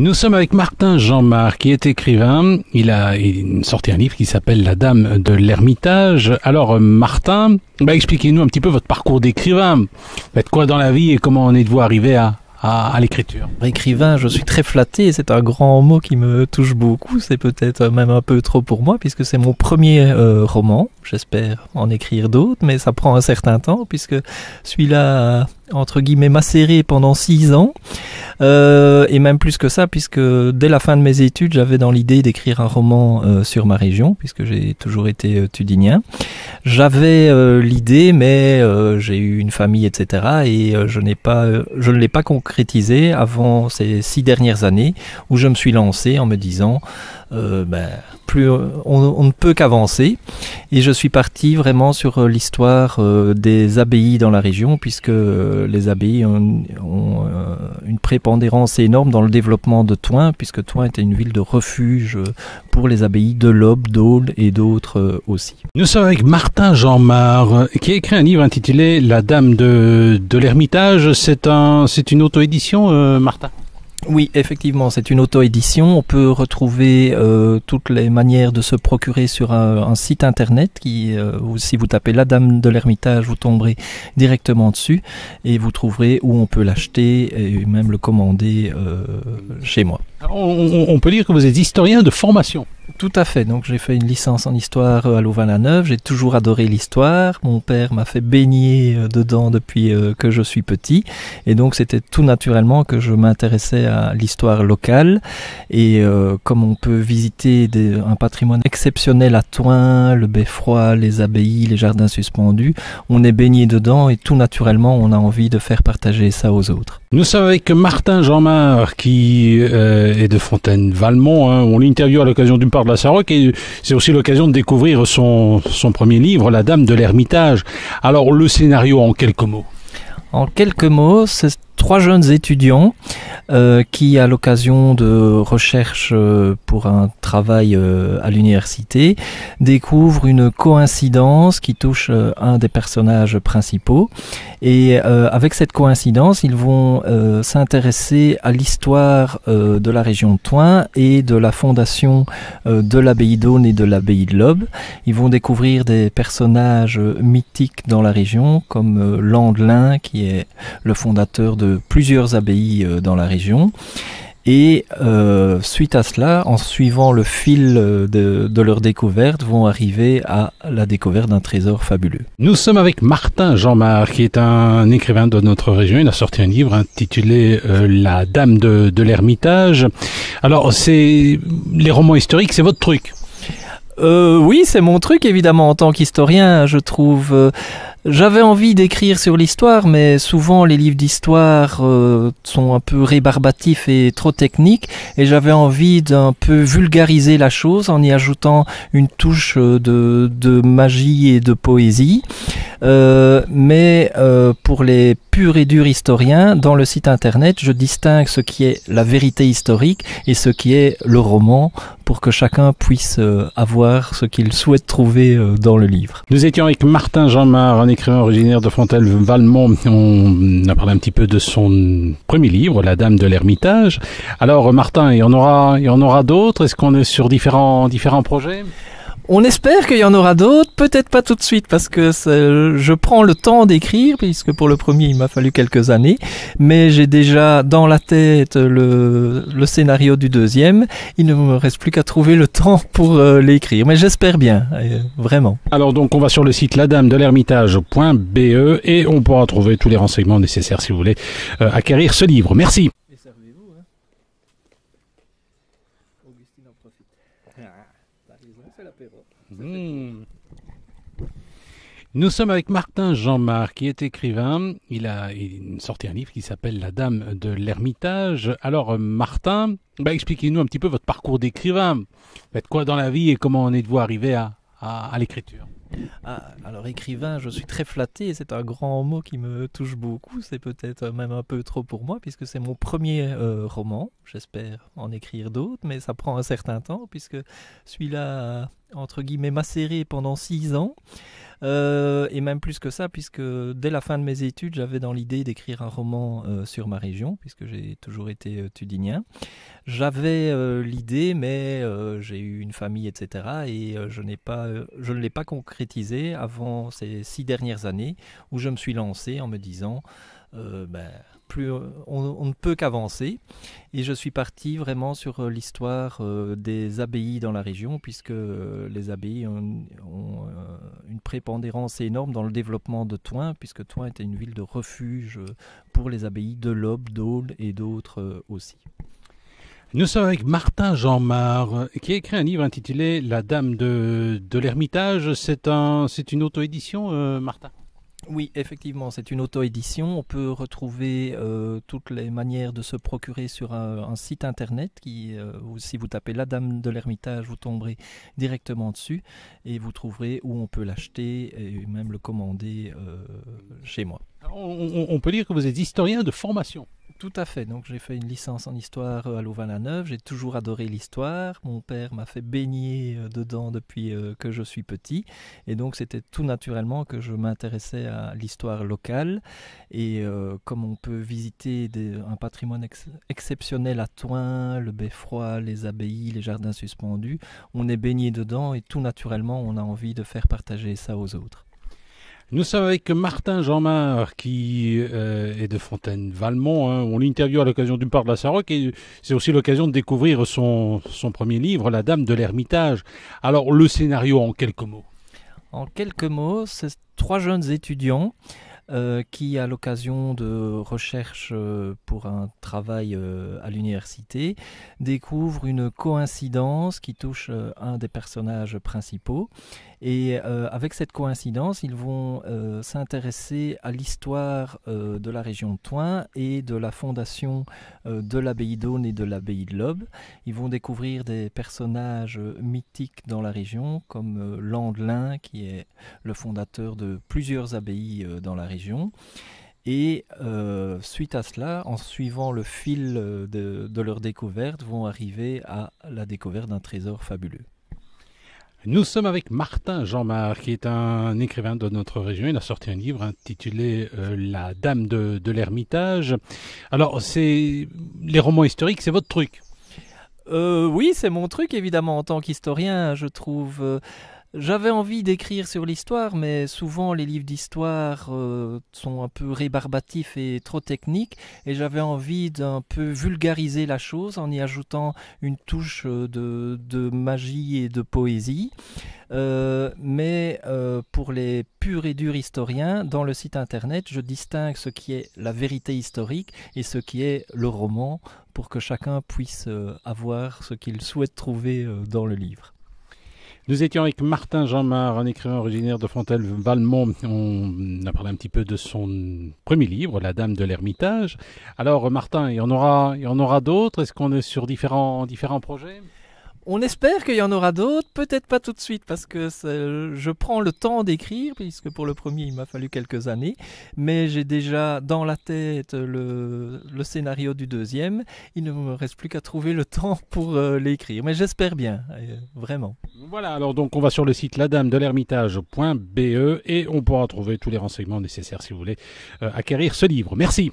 Nous sommes avec Martin Jean-Marc, qui est écrivain. Il a sorti un livre qui s'appelle La Dame de l'Ermitage. Alors, euh, Martin, bah, expliquez-nous un petit peu votre parcours d'écrivain. Faites quoi dans la vie et comment en êtes-vous arrivé à, l'écriture. Écrivain, je suis très flatté, c'est un grand mot qui me touche beaucoup, c'est peut-être même un peu trop pour moi, puisque c'est mon premier euh, roman, j'espère en écrire d'autres, mais ça prend un certain temps, puisque celui-là entre guillemets macéré pendant six ans euh, et même plus que ça puisque dès la fin de mes études j'avais dans l'idée d'écrire un roman euh, sur ma région puisque j'ai toujours été euh, tudinien j'avais l'idée mais j'ai eu une famille etc et je n'ai pas je ne l'ai pas concrétisé avant ces six dernières années où je me suis lancé en me disant euh, ben, plus on, ne peut qu'avancer. Et je suis parti vraiment sur euh, l'histoire euh, des abbayes dans la région, puisque les abbayes ont, une prépondérance énorme dans le développement de Toin, puisque Toin était une ville de refuge pour les abbayes de l'Aube, d'Aulne et d'autres aussi. Nous sommes avec Martin Jean-Marc qui a écrit un livre intitulé La Dame de, de l'Ermitage. C'est un, c'est une auto-édition, Martin oui, effectivement, c'est une auto-édition. On peut retrouver euh, toutes les manières de se procurer sur un, site internet qui, euh, si vous tapez la Dame de l'Ermitage, vous tomberez directement dessus et vous trouverez où on peut l'acheter et même le commander euh, chez moi. On, peut dire que vous êtes historien de formation. Tout à fait. Donc j'ai fait une licence en histoire euh, à Louvain-la-Neuve. J'ai toujours adoré l'histoire. Mon père m'a fait baigner euh, dedans depuis euh, que je suis petit. Et donc c'était tout naturellement que je m'intéressais à l'histoire locale. Et comme on peut visiter un patrimoine exceptionnel à Toin, le beffroi, les abbayes, les jardins suspendus, on est baigné dedans et tout naturellement on a envie de faire partager ça aux autres. Nous savons que Martin Jeanmar qui et de Fontaine-Valmont. Hein. On l'interview à l'occasion d'une part de la Saroc et c'est aussi l'occasion de découvrir son, son premier livre, La Dame de l'Ermitage. Alors, le scénario en quelques mots. En quelques mots, c'est trois jeunes étudiants euh, qui, à l'occasion de recherches euh, pour un travail euh, à l'université, découvrent une coïncidence qui touche un des personnages principaux. Et avec cette coïncidence, ils vont s'intéresser à l'histoire de la région de Toin et de la fondation de l'abbaye d'Aune et de l'abbaye de Lobe. Ils vont découvrir des personnages mythiques dans la région, comme Landelin, qui est le fondateur de plusieurs abbayes euh, dans la région. Et euh, suite à cela, en suivant le fil euh, de, leur découverte, vont arriver à la découverte d'un trésor fabuleux. Nous sommes avec Martin Jean-Marc, qui est un écrivain de notre région. Il a sorti un livre intitulé La Dame de, l'Ermitage. Alors, c'est les romans historiques, c'est votre truc Oui, c'est mon truc, évidemment, en tant qu'historien, je trouve j'avais envie d'écrire sur l'histoire, mais souvent les livres d'histoire euh, sont un peu rébarbatifs et trop techniques, et j'avais envie d'un peu vulgariser la chose en y ajoutant une touche euh, de, de magie et de poésie. Euh, mais pour les purs et durs historiens, dans le site internet, je distingue ce qui est la vérité historique et ce qui est le roman pour que chacun puisse euh, avoir ce qu'il souhaite trouver euh, dans le livre. Nous étions avec Martin Jean-Marc, un écrivain originaire de Fontaine-Valmont. On a parlé un petit peu de son premier livre, La Dame de l'Ermitage. Alors Martin, il y en aura, il y en aura d'autres. Est-ce qu'on est sur différents, différents projets on espère qu'il y en aura d'autres, peut-être pas tout de suite parce que je prends le temps d'écrire puisque pour le premier il m'a fallu quelques années, mais j'ai déjà dans la tête le, scénario du deuxième. Il ne me reste plus qu'à trouver le temps pour euh, l'écrire, mais j'espère bien, euh, vraiment. Alors donc on va sur le site ladame de et on pourra trouver tous les renseignements nécessaires si vous voulez euh, acquérir ce livre. Merci. Nous sommes avec Martin Jean-Marc, qui est écrivain. Il a sorti un livre qui s'appelle La Dame de l'Ermitage. Alors, euh, Martin, bah, expliquez-nous un petit peu votre parcours d'écrivain. faites quoi dans la vie et comment en êtes-vous arrivé à, l'écriture ah, alors écrivain, je suis très flatté, c'est un grand mot qui me touche beaucoup, c'est peut-être même un peu trop pour moi, puisque c'est mon premier euh, roman, j'espère en écrire d'autres, mais ça prend un certain temps, puisque celui-là entre guillemets macéré pendant six ans. Euh, et même plus que ça, puisque dès la fin de mes études, j'avais dans l'idée d'écrire un roman euh, sur ma région, puisque j'ai toujours été euh, tudinien. J'avais l'idée, mais j'ai eu une famille, etc. Et je, n'ai pas, je ne l'ai pas concrétisé avant ces six dernières années, où je me suis lancé en me disant... Euh, ben, plus euh, on, ne peut qu'avancer. Et je suis parti vraiment sur euh, l'histoire des abbayes dans la région, puisque les abbayes ont, une prépondérance énorme dans le développement de Toin, puisque Toin était une ville de refuge pour les abbayes de l'Aube, d'Aulne et d'autres aussi. Nous sommes avec Martin Jean-Marc qui a écrit un livre intitulé La Dame de, de l'Ermitage. C'est un, c'est une auto-édition, Martin oui, effectivement, c'est une auto-édition. On peut retrouver euh, toutes les manières de se procurer sur un, site internet qui, euh, si vous tapez La Dame de l'Ermitage, vous tomberez directement dessus et vous trouverez où on peut l'acheter et même le commander euh, chez moi. On, on peut dire que vous êtes historien de formation. Tout à fait. Donc j'ai fait une licence en histoire euh, à Louvain-la-Neuve. J'ai toujours adoré l'histoire. Mon père m'a fait baigner euh, dedans depuis euh, que je suis petit. Et donc c'était tout naturellement que je m'intéressais à l'histoire locale. Et comme on peut visiter un patrimoine exceptionnel à Toin, le beffroi, les abbayes, les jardins suspendus, on est baigné dedans et tout naturellement on a envie de faire partager ça aux autres. Nous sommes avec Martin marc qui euh, est de Fontaine-Valmont. Hein. On l'interviewe à l'occasion du parc de la Saroc et c'est aussi l'occasion de découvrir son, son premier livre, La Dame de l'Ermitage. Alors le scénario en quelques mots. En quelques mots, c'est trois jeunes étudiants euh, qui, à l'occasion de recherches euh, pour un travail euh, à l'université, découvre une coïncidence qui touche un des personnages principaux. Et avec cette coïncidence, ils vont s'intéresser à l'histoire de la région de Toin et de la fondation de l'abbaye d'Aune et de l'abbaye de Lobe. Ils vont découvrir des personnages mythiques dans la région, comme Landelin, qui est le fondateur de plusieurs abbayes dans la région et euh, suite à cela, en suivant le fil de, leur découverte, vont arriver à la découverte d'un trésor fabuleux. Nous sommes avec Martin Jean-Marc, qui est un écrivain de notre région. Il a sorti un livre intitulé euh, La Dame de, l'Ermitage. Alors, c'est les romans historiques, c'est votre truc euh, Oui, c'est mon truc, évidemment, en tant qu'historien, je trouve. J'avais envie d'écrire sur l'histoire, mais souvent les livres d'histoire euh, sont un peu rébarbatifs et trop techniques, et j'avais envie d'un peu vulgariser la chose en y ajoutant une touche euh, de, magie et de poésie. Euh, mais pour les purs et durs historiens, dans le site internet, je distingue ce qui est la vérité historique et ce qui est le roman pour que chacun puisse avoir ce qu'il souhaite trouver dans le livre. Nous étions avec Martin Jeanmar, un écrivain originaire de Fontaine-Valmont. On a parlé un petit peu de son premier livre, La Dame de l'Ermitage. Alors, Martin, il y en aura, il en aura d'autres Est-ce qu'on est sur différents, différents projets on espère qu'il y en aura d'autres, peut-être pas tout de suite parce que je prends le temps d'écrire puisque pour le premier il m'a fallu quelques années, mais j'ai déjà dans la tête le, scénario du deuxième. Il ne me reste plus qu'à trouver le temps pour euh, l'écrire, mais j'espère bien, euh, vraiment. Voilà, alors donc on va sur le site ladamedelhermitage.be et on pourra trouver tous les renseignements nécessaires si vous voulez euh, acquérir ce livre. Merci.